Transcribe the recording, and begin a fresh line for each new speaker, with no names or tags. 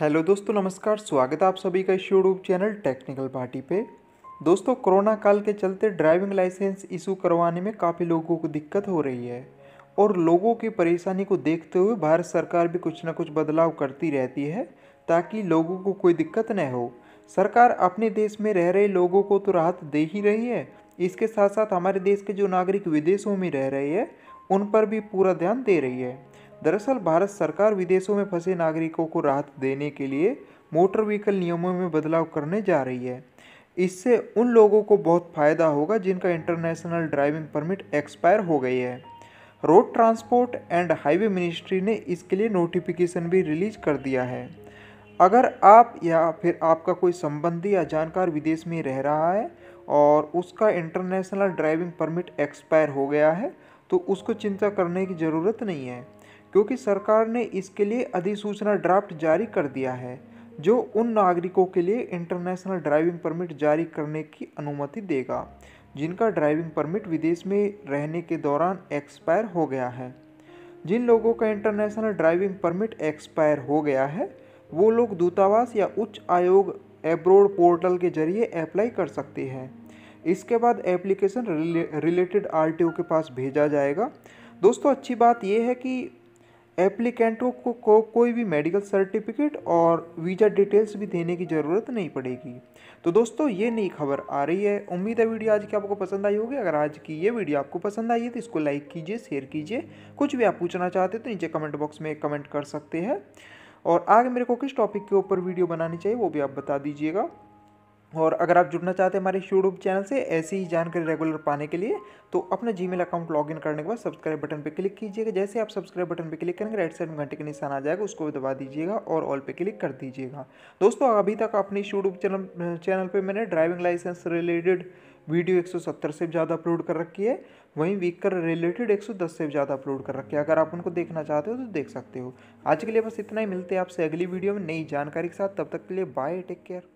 hello दोस्तों नमस्कार स्वागत है आप सभी का इस यूट्यूब चैनल टेक्निकल पार्टी पे दोस्तों कोरोना काल के चलते ड्राइविंग लाइसेंस इशू करवाने में काफ़ी लोगों को दिक्कत हो रही है और लोगों की परेशानी को देखते हुए भारत सरकार भी कुछ ना कुछ बदलाव करती रहती है ताकि लोगों को कोई दिक्कत न हो सरकार अपने देश में रह रहे लोगों को तो राहत दे ही रही है इसके साथ साथ हमारे देश के जो नागरिक विदेशों में रह रहे हैं उन पर भी पूरा ध्यान दे रही है दरअसल भारत सरकार विदेशों में फंसे नागरिकों को राहत देने के लिए मोटर व्हीकल नियमों में बदलाव करने जा रही है इससे उन लोगों को बहुत फ़ायदा होगा जिनका इंटरनेशनल ड्राइविंग परमिट एक्सपायर हो गई है road transport and highway ministry ने इसके लिए नोटिफिकेशन भी रिलीज कर दिया है अगर आप या फिर आपका कोई संबंधी या जानकार विदेश में रह रहा है और उसका इंटरनेशनल ड्राइविंग परमिट एक्सपायर हो गया है तो उसको चिंता करने की ज़रूरत नहीं है क्योंकि सरकार ने इसके लिए अधिसूचना ड्राफ्ट जारी कर दिया है जो उन नागरिकों के लिए इंटरनेशनल ड्राइविंग परमिट जारी करने की अनुमति देगा जिनका ड्राइविंग परमिट विदेश में रहने के दौरान एक्सपायर हो गया है जिन लोगों का इंटरनेशनल ड्राइविंग परमिट एक्सपायर हो गया है वो लोग दूतावास या उच्च आयोग एब्रोड पोर्टल के जरिए अप्लाई कर सकते हैं इसके बाद एप्लीकेशन रिले रिलेटेड आर के पास भेजा जाएगा दोस्तों अच्छी बात यह है कि एप्लीकेंटों को, को कोई भी मेडिकल सर्टिफिकेट और वीज़ा डिटेल्स भी देने की ज़रूरत नहीं पड़ेगी तो दोस्तों ये नई खबर आ रही है उम्मीद है वीडियो आज की आपको पसंद आई होगी अगर आज की ये वीडियो आपको पसंद आई है तो इसको लाइक कीजिए शेयर कीजिए कुछ भी आप पूछना चाहते हैं तो नीचे कमेंट बॉक्स में कमेंट कर सकते हैं और आगे मेरे को किस टॉपिक के ऊपर वीडियो बनानी चाहिए वो भी आप बता दीजिएगा और अगर आप जुड़ना चाहते हैं हमारे यूट्यूब चैनल से ऐसी ही जानकारी रेगुलर पाने के लिए तो अपना जीमेल अकाउंट लॉगिन करने के बाद सब्सक्राइब बटन पर क्लिक कीजिएगा जैसे आप सब्सक्राइब बटन पर क्लिक करेंगे राइट साइड में घंटे का निशान आ जाएगा उसको भी दबा दीजिएगा और ऑल पे क्लिक कर दीजिएगा दोस्तों अभी तक अपने यूट्यूब चैनल चैनल पर मैंने ड्राइविंग लाइसेंस रिलेटेड वीडियो एक से ज़्यादा अपलोड कर रखी है वहीं वीकर रिलेटेड 110 से ज़्यादा अपलोड कर रखी है अगर आप उनको देखना चाहते हो तो देख सकते हो आज के लिए बस इतना ही मिलते हैं आपसे अगली वीडियो में नई जानकारी के साथ तब तक के लिए बाय टेक केयर